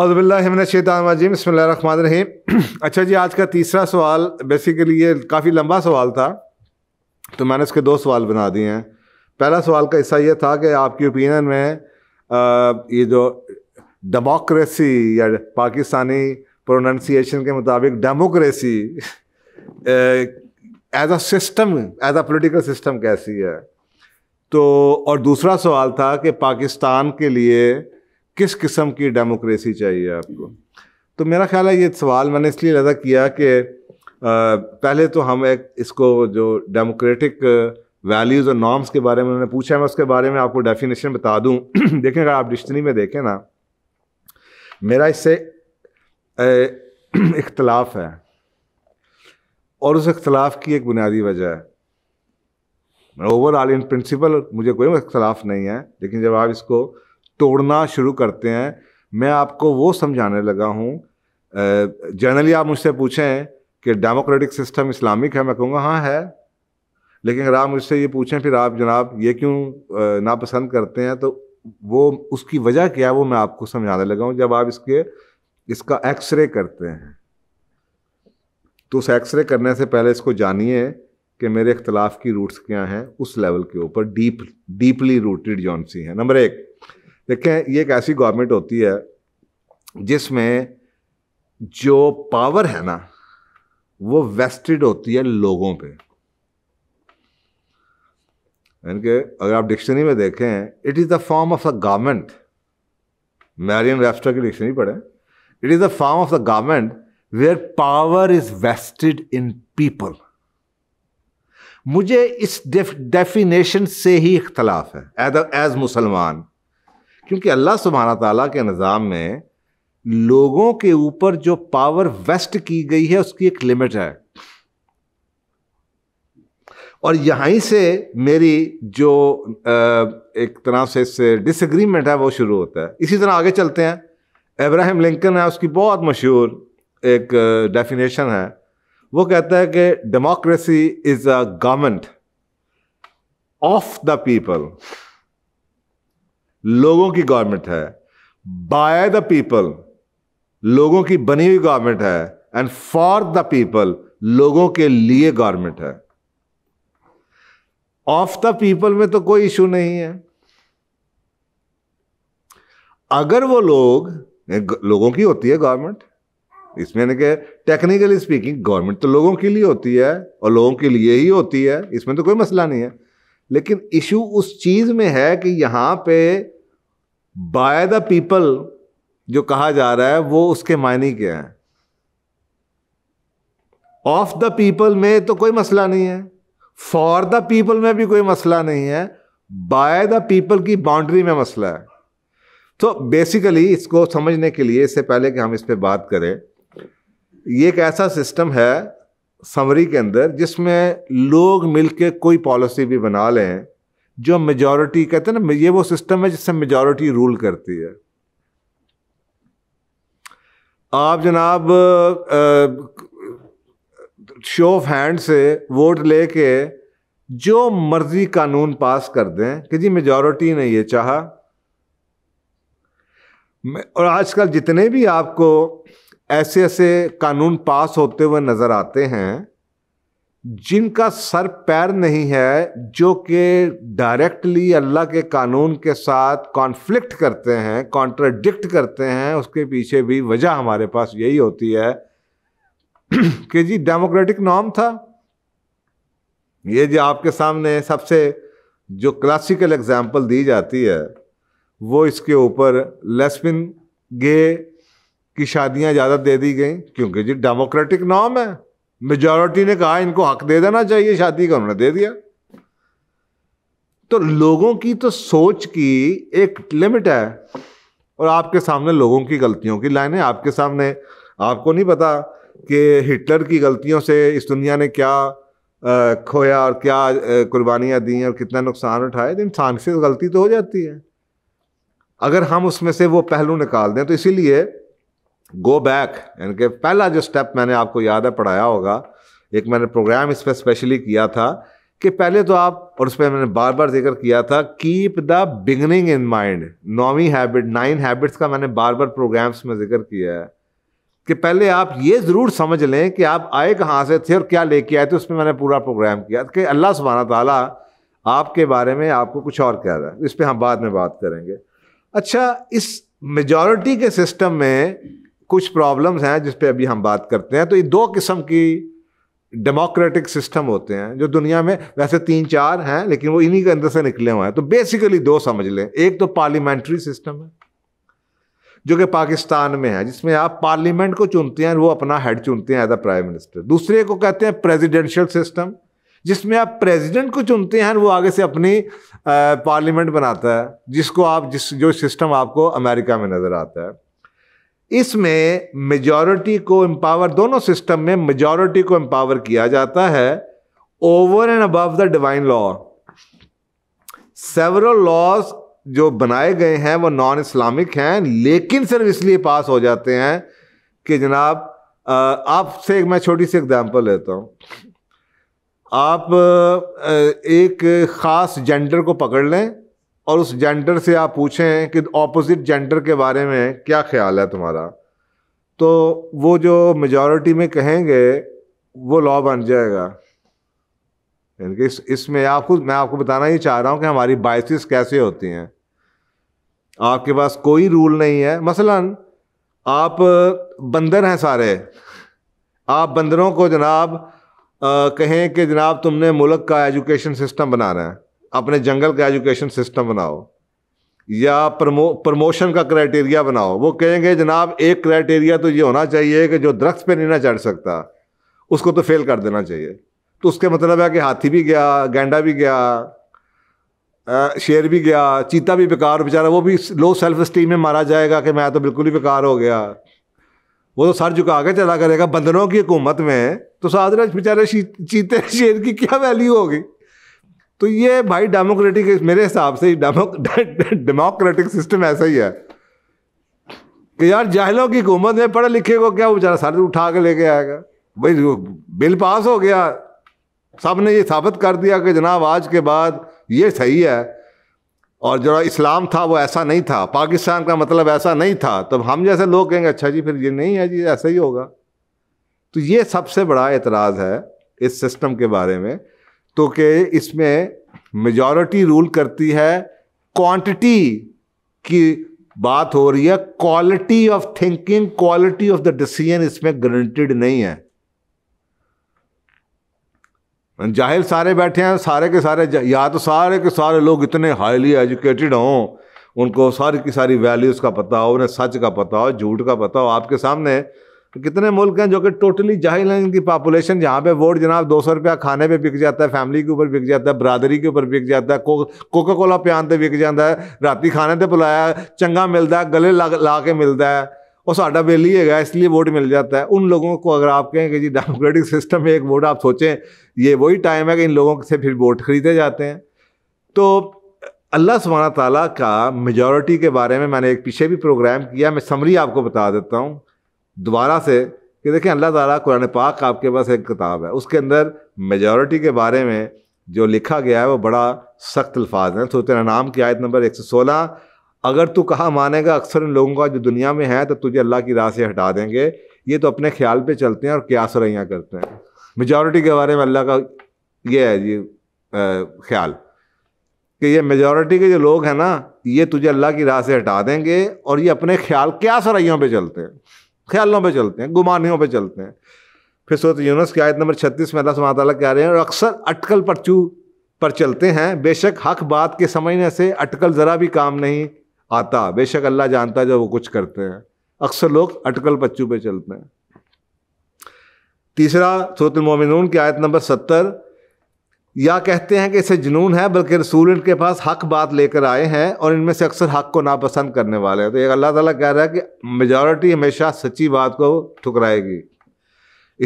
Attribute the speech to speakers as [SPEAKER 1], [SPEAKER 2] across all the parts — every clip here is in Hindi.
[SPEAKER 1] अदबिल्लाजीम रही अच्छा जी आज का तीसरा सवाल बेसिकली ये काफ़ी लंबा सवाल था तो मैंने इसके दो सवाल बना दिए हैं पहला सवाल का हिस्सा ये था कि आपकी ओपिनियन में आ, ये जो डेमोक्रेसी या पाकिस्तानी प्रोनाउंसिएशन के मुताबिक democracy as a system as a political system कैसी है तो और दूसरा सवाल था कि पाकिस्तान के लिए किस किस्म की डेमोक्रेसी चाहिए आपको तो मेरा ख्याल है ये सवाल मैंने इसलिए लदा किया कि पहले तो हम एक इसको जो डेमोक्रेटिक वैल्यूज़ और नॉर्म्स के बारे में उन्होंने पूछा है मैं उसके बारे में आपको डेफिनेशन बता दूं देखें अगर आप डिक्शनरी में देखें ना मेरा इससे इख्तलाफ है और उस इख्तलाफ की एक बुनियादी वजह है ओवरऑल इन प्रिंसिपल मुझे कोई इख्तलाफ नहीं है लेकिन जब आप इसको तोड़ना शुरू करते हैं मैं आपको वो समझाने लगा हूँ जनरली आप मुझसे पूछें कि डेमोक्रेटिक सिस्टम इस्लामिक है मैं कहूँगा हाँ है लेकिन अगर आप मुझसे ये पूछें फिर आप जनाब ये क्यों नापसंद करते हैं तो वो उसकी वजह क्या है वो मैं आपको समझाने लगा हूँ जब आप इसके इसका एक्सरे करते हैं तो उस एक्सरे करने से पहले इसको जानिए कि मेरे इख्तलाफ की रूट्स क्या हैं उस लेवल के ऊपर डीप डीपली रूटेड जौन है हैं नंबर एक देखें ये एक ऐसी गवर्नमेंट होती है जिसमें जो पावर है ना वो वेस्टेड होती है लोगों पे यानी कि अगर आप डिक्शनरी में देखें it is the form of the government Merriam Webster की डिक्शनरी पढ़ें it is the form of the government where power is vested in people मुझे इस डेफिनेशन से ही इख्तलाफ है एज एज मुसलमान क्योंकि अल्लाह सुबहाना ताली के निज़ाम में लोगों के ऊपर जो पावर वेस्ट की गई है उसकी एक लिमिट है और यहीं से मेरी जो एक तरह से इससे डिसग्रीमेंट है वो शुरू होता है इसी तरह आगे चलते हैं अब्राहिम लिंकन है उसकी बहुत मशहूर एक डेफिनेशन है वो कहता है कि democracy is a government of the people लोगों की गवर्नमेंट है बाय द पीपल लोगों की बनी हुई गवर्नमेंट है एंड फॉर द पीपल लोगों के लिए गवर्नमेंट है ऑफ द पीपल में तो कोई इशू नहीं है अगर वो लोग लोगों की होती है गवर्नमेंट इसमें यानी कि टेक्निकली स्पीकिंग गवर्नमेंट तो लोगों के लिए होती है और लोगों के लिए ही होती है इसमें तो कोई मसला नहीं है लेकिन इशू उस चीज़ में है कि यहां पे बाय द पीपल जो कहा जा रहा है वो उसके मायने क्या है ऑफ द पीपल में तो कोई मसला नहीं है फॉर द पीपल में भी कोई मसला नहीं है बाय द पीपल की बाउंड्री में मसला है तो बेसिकली इसको समझने के लिए इससे पहले कि हम इस पर बात करें ये एक ऐसा सिस्टम है समरी के अंदर जिसमें लोग मिलके कोई पॉलिसी भी बना लें जो मेजॉरिटी कहते हैं ना ये वो सिस्टम है जिससे मेजॉरिटी रूल करती है आप जनाब शो ऑफ हैंड से वोट लेके जो मर्जी कानून पास कर दें कि जी मेजॉरिटी ने ये चाहा और आजकल जितने भी आपको ऐसे ऐसे कानून पास होते हुए नज़र आते हैं जिनका सर पैर नहीं है जो कि डायरेक्टली अल्लाह के कानून के साथ कॉन्फ्लिक्ट करते हैं कॉन्ट्राडिक्ट करते हैं उसके पीछे भी वजह हमारे पास यही होती है कि जी डेमोक्रेटिक नॉर्म था ये जो आपके सामने सबसे जो क्लासिकल एग्जाम्पल दी जाती है वो इसके ऊपर लेस्बिन गे की शादियां ज़्यादा दे दी गई क्योंकि जी डेमोक्रेटिक नॉर्म है मेजोरिटी ने कहा इनको हक दे देना चाहिए शादी का उन्होंने दे दिया तो लोगों की तो सोच की एक लिमिट है और आपके सामने लोगों की गलतियों की लाइन है आपके सामने आपको नहीं पता कि हिटलर की गलतियों से इस दुनिया ने क्या खोया और क्या कुर्बानियाँ दी और कितना नुकसान उठाया तो इंसान से गलती तो हो जाती है अगर हम उसमें से वो पहलू निकाल दें तो इसीलिए गो बैक यानी कि पहला जो स्टेप मैंने आपको याद है पढ़ाया होगा एक मैंने प्रोग्राम इस पर स्पेशली किया था कि पहले तो आप और उस पर मैंने बार बार जिक्र किया था keep the beginning in mind नौवीं हैबिट नाइन हैबिट्स का मैंने बार बार प्रोग्राम्स में जिक्र किया है कि पहले आप ये ज़रूर समझ लें कि आप आए कहाँ से थे और क्या लेके आए थे उस पर मैंने पूरा प्रोग्राम किया कि अल्लाह सुबहाना ताला आपके बारे में आपको कुछ और कह रहा है इस पर हम बाद में बात करेंगे अच्छा इस मेजॉरिटी के सिस्टम में कुछ प्रॉब्लम्स हैं जिस पे अभी हम बात करते हैं तो ये दो किस्म की डेमोक्रेटिक सिस्टम होते हैं जो दुनिया में वैसे तीन चार हैं लेकिन वो इन्हीं के अंदर से निकले हुए हैं तो बेसिकली दो समझ लें एक तो पार्लियामेंट्री सिस्टम है जो कि पाकिस्तान में है जिसमें आप पार्लियामेंट को चुनते हैं वो अपना हेड चुनते हैं एज अ प्राइम मिनिस्टर दूसरे को कहते हैं प्रेजिडेंशियल सिस्टम जिसमें आप प्रेसिडेंट को चुनते हैं वो आगे से अपनी पार्लियामेंट बनाता है जिसको आप जिस जो सिस्टम आपको अमेरिका में नज़र आता है इसमें मेजॉरिटी को एम्पावर दोनों सिस्टम में मेजॉरिटी को एम्पावर किया जाता है over and above the divine law several laws जो बनाए गए हैं वो नॉन इस्लामिक हैं लेकिन सिर्फ इसलिए पास हो जाते हैं कि जनाब आपसे एक मैं छोटी सी एग्जांपल लेता हूँ आप एक ख़ास जेंडर को पकड़ लें और उस जेंडर से आप पूछें कि ऑपोजिट जेंडर के बारे में क्या ख्याल है तुम्हारा तो वो जो मेजॉरिटी में कहेंगे वो लॉ बन जाएगा यानी कि इस इसमें आप खुद मैं आपको बताना ही चाह रहा हूँ कि हमारी बाइसिस कैसे होती हैं आपके पास कोई रूल नहीं है मसलन आप बंदर हैं सारे आप बंदरों को जनाब आ, कहें कि जनाब तुमने मुल्क का एजुकेशन सिस्टम बनाना है अपने जंगल का एजुकेशन सिस्टम बनाओ या प्रमो प्रमोशन का क्राइटेरिया बनाओ वो कहेंगे जनाब एक क्राइटेरिया तो ये होना चाहिए कि जो दरख्त पे नहीं ना चढ़ सकता उसको तो फेल कर देना चाहिए तो उसके मतलब है कि हाथी भी गया गेंडा भी गया शेर भी गया चीता भी बेकार बेचारा वो भी लो सेल्फ स्टीम में मारा जाएगा कि मैं तो बिल्कुल ही बेकार हो गया वो तो सर झुका के चला करेगा बंदरों की हुकूमत में तो साधरा बेचारे चीते शेर की क्या वैल्यू होगी तो ये भाई डेमोक्रेटिक मेरे हिसाब से डेमोक्रेटिक सिस्टम ऐसा ही है कि यार जाहिलों की हुकूमत में पढ़े लिखे को क्या बेचारा सर उठा के लेके आएगा भाई बिल पास हो गया सब ने ये साबित कर दिया कि जनाब आज के बाद ये सही है और जो इस्लाम था वो ऐसा नहीं था पाकिस्तान का मतलब ऐसा नहीं था तो हम जैसे लोग कहेंगे अच्छा जी फिर ये नहीं है जी ऐसा ही होगा तो ये सबसे बड़ा एतराज़ है इस सिस्टम के बारे में तो के इसमें मेजॉरिटी रूल करती है क्वांटिटी की बात हो रही है quality of thinking quality of the decision इसमें ग्रंटेड नहीं है जाहिर सारे बैठे हैं सारे के सारे या तो सारे के सारे लोग इतने हाईली एजुकेटेड हों उनको सारी की सारी वैल्यूज़ का पता हो उन्हें सच का पता हो झूठ का पता हो आपके सामने तो कितने मुल्क हैं जो कि टोटली जाहिल हैं इनकी पॉपुलेशन जहाँ पे वोट जनाब दो सौ रुपया खाने पे बिक जाता है फैमिली के ऊपर बिक जाता है बरादरी के ऊपर बिक जाता है को, कोका कोला पियान पर बिक जाता है रात खाने तो बुलाया चंगा मिलता है गले ला ला के मिलता है और साडा बेली है इसलिए वोट मिल जाता है उन लोगों को अगर आप कहें कि जी डेमोक्रेटिक सिस्टम में एक वोट आप सोचें ये वही टाइम है कि इन लोगों से फिर वोट खरीदे जाते हैं तो अल्लाह सुबहाना तला का मेजॉरिटी के बारे में मैंने एक पीछे भी प्रोग्राम किया मैं समरी आपको बता देता हूँ दोबारा से कि देखें अल्लाह ताला कुरान पाक आपके पास एक किताब है उसके अंदर मेजॉरिटी के बारे में जो लिखा गया है वो बड़ा सख्त अल्फाज हैं सूरत नाम की आयत नंबर एक सौ सोलह अगर तू कहा मानेगा अक्सर इन लोगों का जो दुनिया में है तो तुझे अल्लाह की राह से हटा देंगे ये तो अपने ख्याल पे चलते हैं और क्या सरैयाँ करते हैं मेजॉरिटी के बारे में अल्लाह का ये है ये आ, ख्याल कि ये मेजॉरिटी के जो लोग हैं ना ये तुझे अल्लाह की राह से हटा देंगे और ये अपने ख्याल क्या सरैयों पर चलते हैं ख्यालों पे चलते हैं गुमानियों पे चलते हैं फिर सूरत यूनस की आयत नंबर छत्तीस में अल्लाह सुबह तला कह रहे हैं और अक्सर अटकल परचू पर चलते हैं बेशक हक बात के समझने से अटकल ज़रा भी काम नहीं आता बेशक अल्लाह जानता है जो वो कुछ करते हैं अक्सर लोग अटकल पच्चू पे चलते हैं तीसरा सूरत मोमिन की आयत नंबर सत्तर या कहते हैं कि इसे जुनून है बल्कि रसूल इनके पास हक बात लेकर आए हैं और इनमें से अक्सर हक को नापसंद करने वाले हैं तो ये अल्लाह ताला कह रहा है कि मेजॉरिटी हमेशा सच्ची बात को ठुकराएगी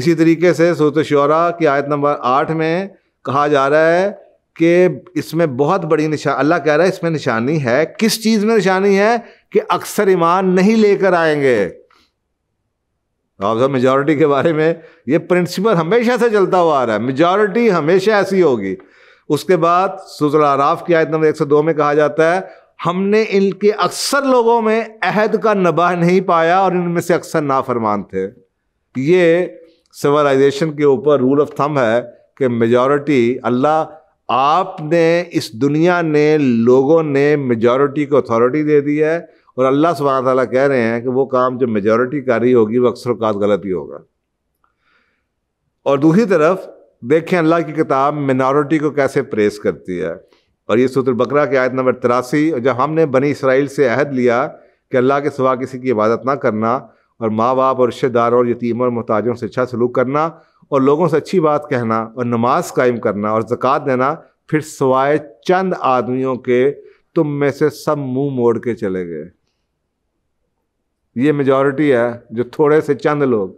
[SPEAKER 1] इसी तरीके से सूरत शरा की आयत नंबर आठ में कहा जा रहा है कि इसमें बहुत बड़ी निशा अल्लाह कह रहा है इसमें निशानी है किस चीज़ में निशानी है कि अक्सर ईमान नहीं लेकर आएंगे आप सब मेजोरिटी के बारे में ये प्रिंसिपल हमेशा से चलता हुआ आ रहा है मेजॉरिटी हमेशा ऐसी होगी उसके बाद सुजल आराफ की आयत नंबर एक सौ दो में कहा जाता है हमने इनके अक्सर लोगों में अहद का नबाह नहीं पाया और इनमें से अक्सर नाफरमान थे ये सिविलाइजेशन के ऊपर रूल ऑफ थम है कि मेजॉरिटी अल्लाह आपने इस दुनिया ने लोगों ने मेजॉरिटी को अथॉरिटी दे दी है और अल्लाह सुबह ताली कह रहे हैं कि वो काम जो मेजोरिटी कर रही होगी वो अक्सर अवकात गलत ही होगा और दूसरी तरफ देखें अल्लाह की किताब मिनॉरिटी को कैसे प्रेस करती है और ये सूत्र बकरा की आयत नंबर तिरासी और जब हमने बनी इसराइल से अहद लिया कि अल्लाह के सिवा किसी की इबादत ना करना और माँ बाप और रिश्तेदारों और यतीम और मोहताजों से अच्छा सलूक करना और लोगों से अच्छी बात कहना और नमाज कायम करना और ज़क़़त देना फिर सवाए चंद आदमियों के तुम में से सब मुंह मोड़ के चले गए ये मेजॉरिटी है जो थोड़े से चंद लोग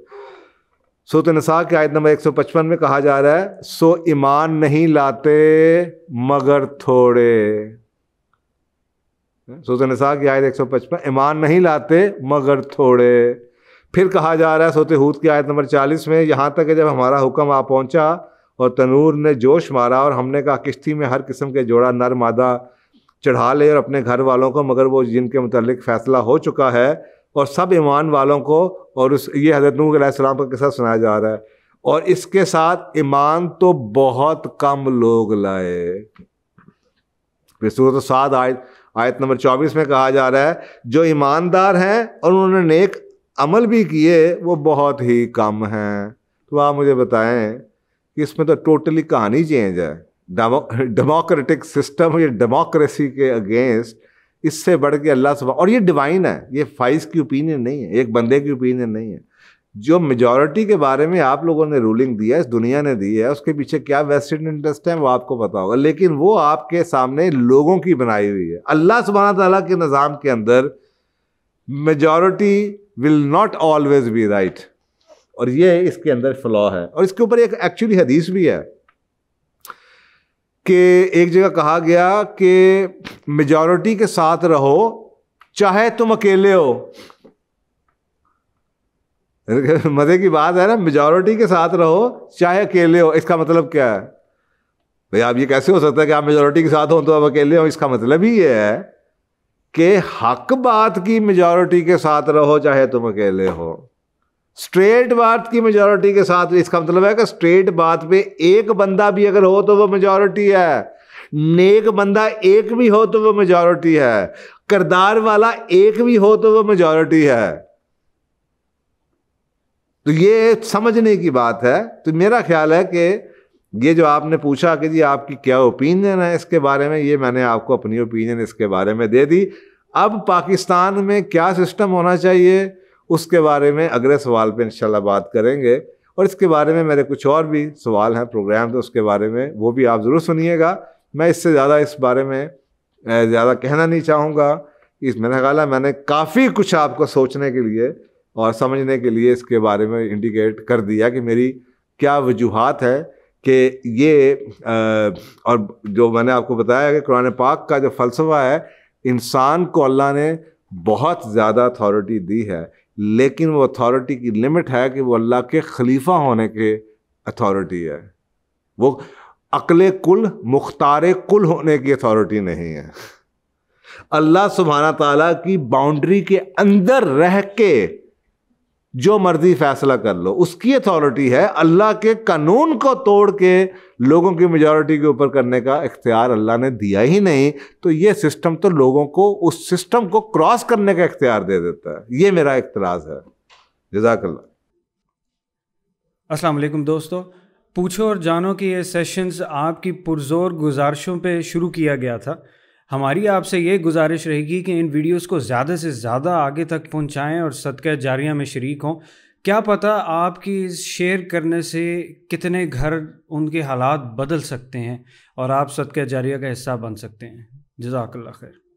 [SPEAKER 1] सूत नसा के आयत नंबर 155 में कहा जा रहा है सो ईमान नहीं लाते मगर थोड़े सूत नसा की आयत 155 ईमान नहीं लाते मगर थोड़े फिर कहा जा रहा है सोते हूत की आयत नंबर 40 में यहाँ तक है जब हमारा हुक्म आ पहुँचा और तनूर ने जोश मारा और हमने कहा किश्ती में हर किस्म के जोड़ा नर मादा चढ़ा ले और अपने घर वालों को मगर वो जिनके मतलब फ़ैसला हो चुका है और सब ईमान वालों को और उस ये हज़रत नूह सलाम का किस्सा सुनाया जा रहा है और इसके साथ ईमान तो बहुत कम लोग लाए सूरत तो सात आयत आयत नंबर चौबीस में कहा जा रहा है जो ईमानदार हैं और उन्होंने नेक अमल भी किए वो बहुत ही कम हैं तो आप मुझे बताएं कि इसमें तो टोटली कहानी चेंज है डेमोक्रेटिक सिस्टम या डेमोक्रेसी के अगेंस्ट इससे बढ़ के अल्लाह सुबह और ये डिवाइन है ये फाइज की ओपिनियन नहीं है एक बंदे की ओपिनियन नहीं है जो मेजॉरिटी के बारे में आप लोगों ने रूलिंग दी है इस दुनिया ने दी है उसके पीछे क्या वेस्टेड इंटरेस्ट है वो आपको पता होगा लेकिन वो आपके सामने लोगों की बनाई हुई है अल्लाह सुबहाना तला के निज़ाम के अंदर majority will not always be right और ये इसके अंदर फ्लॉ है और इसके ऊपर एक एक्चुअली हदीस भी है कि एक जगह कहा गया कि मेजॉरिटी के साथ रहो चाहे तुम अकेले हो मजे की बात है ना मेजॉरिटी के साथ रहो चाहे अकेले हो इसका मतलब क्या है भाई आप ये कैसे हो सकता है कि आप मेजॉरिटी के साथ हो तो आप अकेले हो इसका मतलब ही ये है कि हक बात की मेजॉरिटी के साथ रहो चाहे तुम अकेले हो स्ट्रेट बात की मेजोरिटी के साथ इसका मतलब है कि स्ट्रेट बात पे एक बंदा भी अगर हो तो वो मेजोरिटी है नेक बंदा एक भी हो तो वो मेजोरिटी है करदार वाला एक भी हो तो वो मेजोरिटी है तो ये समझने की बात है तो मेरा ख्याल है कि ये जो आपने पूछा कि जी आपकी क्या ओपिनियन है इसके बारे में ये मैंने आपको अपनी ओपिनियन इसके बारे में दे दी अब पाकिस्तान में क्या सिस्टम होना चाहिए उसके बारे में अगले सवाल पे इंशाल्लाह बात करेंगे और इसके बारे में मेरे कुछ और भी सवाल हैं प्रोग्राम तो उसके बारे में वो भी आप ज़रूर सुनिएगा मैं इससे ज़्यादा इस बारे में ज़्यादा कहना नहीं चाहूँगा इस मैंने ख्याल मैंने काफ़ी कुछ आपको सोचने के लिए और समझने के लिए इसके बारे में इंडिकेट कर दिया कि मेरी क्या वजूहत है कि ये आ, और जो मैंने आपको बताया कि कुरान पाक का जो फ़लसफ़ा है इंसान को अल्लाह ने बहुत ज़्यादा अथॉरिटी दी है लेकिन वो अथॉरिटी की लिमिट है कि वो अल्लाह के खलीफा होने के अथॉरिटी है वो अकल कुल मुख्तार कुल होने की अथॉरिटी नहीं है अल्लाह सुबहाना तला की बाउंड्री के अंदर रह के जो मर्जी फैसला कर लो उसकी अथॉरिटी है अल्लाह के कानून को तोड़ के लोगों की मेजॉरिटी के ऊपर करने का इख्तियार अल्लाह ने दिया ही नहीं तो ये सिस्टम तो लोगों को उस सिस्टम को क्रॉस करने का इख्तियार दे देता है ये मेरा इतराज़ है जजाकल्ला असलम दोस्तों पूछो और जानो कि ये सेशंस आपकी पुरजोर गुजारिशों पे शुरू किया गया था हमारी आपसे ये गुजारिश रहेगी कि इन वीडियोस को ज़्यादा से ज़्यादा आगे तक पहुंचाएं और सदक़ जारिया में शरीक हों क्या पता आपकी शेयर करने से कितने घर उनके हालात बदल सकते हैं और आप सदक जारिया का हिस्सा बन सकते हैं जजाकल्ला खैर